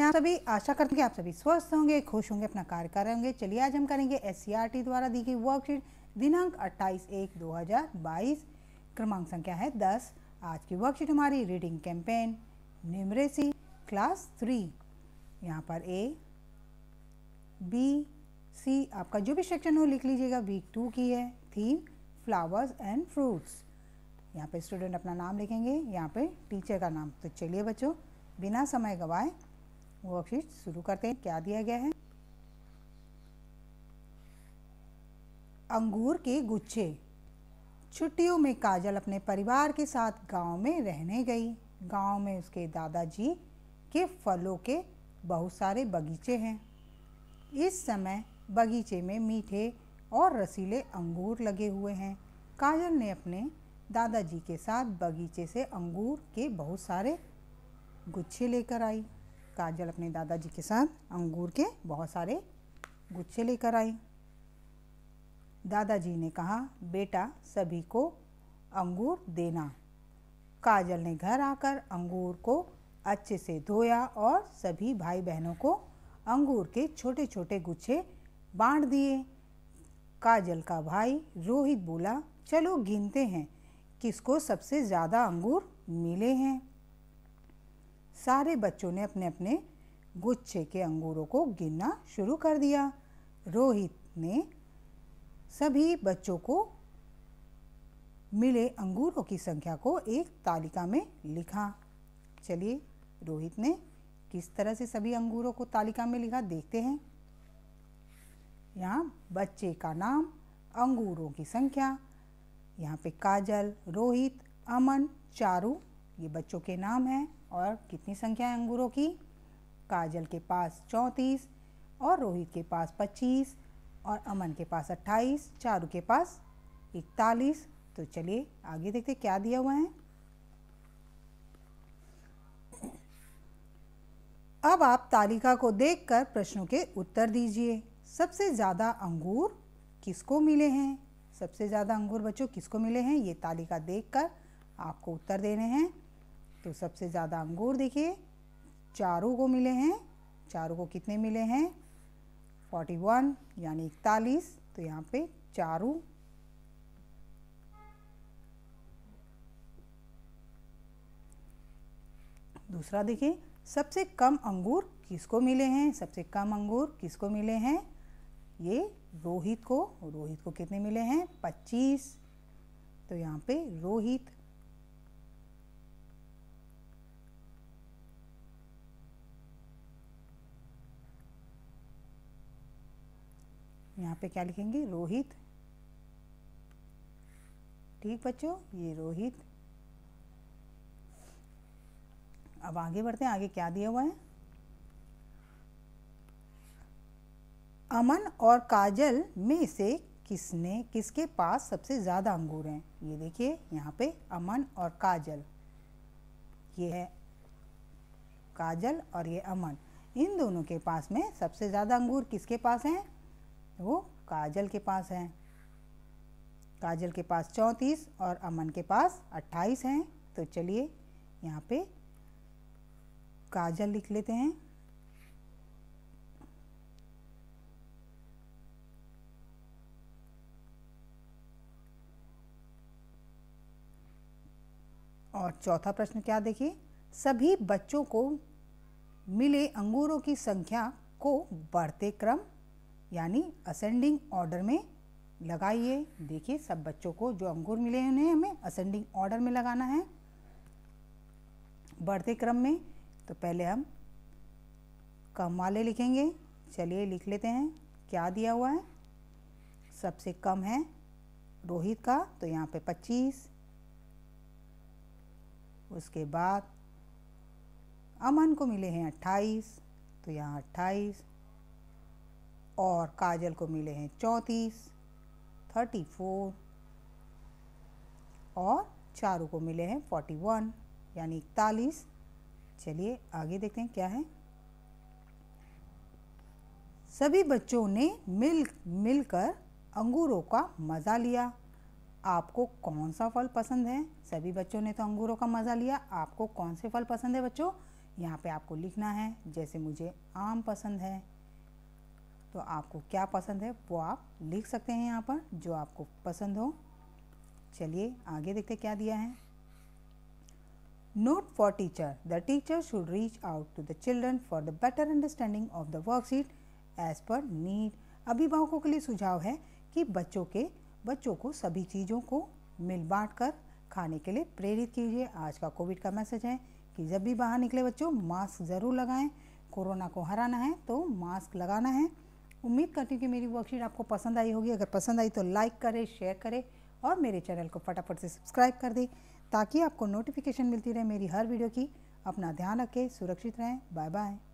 यहाँ सभी आशा करते हैं आप सभी स्वस्थ होंगे खुश होंगे अपना कार्य कर रहे होंगे चलिए आज हम करेंगे एस द्वारा दी गई वर्कशीट दिनांक 28 एक 2022 क्रमांक संख्या है 10 आज की वर्कशीट हमारी reading campaign numeracy class three यहाँ पर ए बी सी आपका जो भी सेक्शन हो लिख लीजिएगा वीक टू की है थीम फ्लावर्स एंड फ्रूट्स यहाँ पे स्टूडेंट अपना नाम लिखेंगे यहाँ पे टीचर का नाम तो चलिए बच्चों बिना समय गवाए वर्कशीट शुरू करते हैं क्या दिया गया है अंगूर के गुच्छे छुट्टियों में काजल अपने परिवार के साथ गांव में रहने गई गांव में उसके दादाजी के फलों के बहुत सारे बगीचे हैं इस समय बगीचे में मीठे और रसीले अंगूर लगे हुए हैं काजल ने अपने दादाजी के साथ बगीचे से अंगूर के बहुत सारे गुच्छे लेकर आई काजल अपने दादाजी के साथ अंगूर के बहुत सारे गुच्छे लेकर आई दादाजी ने कहा बेटा सभी को अंगूर देना काजल ने घर आकर अंगूर को अच्छे से धोया और सभी भाई बहनों को अंगूर के छोटे छोटे गुच्छे बांट दिए काजल का भाई रोहित बोला चलो गिनते हैं किसको सबसे ज़्यादा अंगूर मिले हैं सारे बच्चों ने अपने अपने गुच्छे के अंगूरों को गिनना शुरू कर दिया रोहित ने सभी बच्चों को मिले अंगूरों की संख्या को एक तालिका में लिखा चलिए रोहित ने किस तरह से सभी अंगूरों को तालिका में लिखा देखते हैं यहाँ बच्चे का नाम अंगूरों की संख्या यहाँ पे काजल रोहित अमन चारू ये बच्चों के नाम हैं और कितनी संख्या है अंगूरों की काजल के पास चौंतीस और रोहित के पास पच्चीस और अमन के पास अट्ठाईस चारू के पास इकतालीस तो चलिए आगे देखते क्या दिया हुआ है अब आप तालिका को देखकर प्रश्नों के उत्तर दीजिए सबसे ज़्यादा अंगूर किसको मिले हैं सबसे ज़्यादा अंगूर बच्चों किसको मिले हैं ये तालिका देखकर आपको उत्तर देने हैं तो सबसे ज़्यादा अंगूर देखिए चारों को मिले हैं चारों को कितने मिले हैं फोर्टी वन यानी इकतालीस तो यहाँ पे चारों दूसरा देखिए सबसे कम अंगूर किसको मिले हैं सबसे कम अंगूर किसको मिले हैं ये रोहित को रोहित को कितने मिले हैं 25 तो यहाँ पे रोहित पे क्या लिखेंगे रोहित ठीक बच्चों ये रोहित अब आगे बढ़ते हैं आगे क्या दिया हुआ है अमन और काजल में से किसने किसके पास सबसे ज़्यादा अंगूर हैं ये देखिए यहाँ पे अमन और काजल ये है काजल और ये अमन इन दोनों के पास में सबसे ज़्यादा अंगूर किसके पास हैं वो काजल के पास हैं काजल के पास चौंतीस और अमन के पास अट्ठाईस हैं तो चलिए यहाँ पे काजल लिख लेते हैं और चौथा प्रश्न क्या देखिए सभी बच्चों को मिले अंगूरों की संख्या को बढ़ते क्रम यानी असेंडिंग ऑर्डर में लगाइए देखिए सब बच्चों को जो अंगूर मिले हैं उन्हें हमें असेंडिंग ऑर्डर में लगाना है बढ़ते क्रम में तो पहले हम कम वाले लिखेंगे चलिए लिख लेते हैं क्या दिया हुआ है सबसे कम है रोहित का तो यहाँ पे 25 उसके बाद अमन को मिले हैं 28 तो यहाँ अट्ठाईस और काजल को मिले हैं चौंतीस थर्टी फोर और चारू को मिले हैं फोर्टी वन यानी इकतालीस चलिए आगे देखते हैं क्या है सभी बच्चों ने मिल मिलकर अंगूरों का मज़ा लिया आपको कौन सा फल पसंद है सभी बच्चों ने तो अंगूरों का मज़ा लिया आपको कौन से फल पसंद है बच्चों यहाँ पे आपको लिखना है जैसे मुझे आम पसंद है तो आपको क्या पसंद है वो आप लिख सकते हैं यहाँ पर जो आपको पसंद हो चलिए आगे देखते क्या दिया है note for teacher the teacher should reach out to the children for the better understanding of the worksheet as per need अभिभावकों के लिए सुझाव है कि बच्चों के बच्चों को सभी चीज़ों को मिल बांट कर खाने के लिए प्रेरित कीजिए आज का कोविड का मैसेज है कि जब भी बाहर निकले बच्चों मास्क ज़रूर लगाएं कोरोना को हराना है तो मास्क लगाना है उम्मीद करती हूँ कि मेरी वर्कशीट आपको पसंद आई होगी अगर पसंद आई तो लाइक करें शेयर करें और मेरे चैनल को फटाफट से सब्सक्राइब कर दें ताकि आपको नोटिफिकेशन मिलती रहे मेरी हर वीडियो की अपना ध्यान रखें सुरक्षित रहें बाय बाय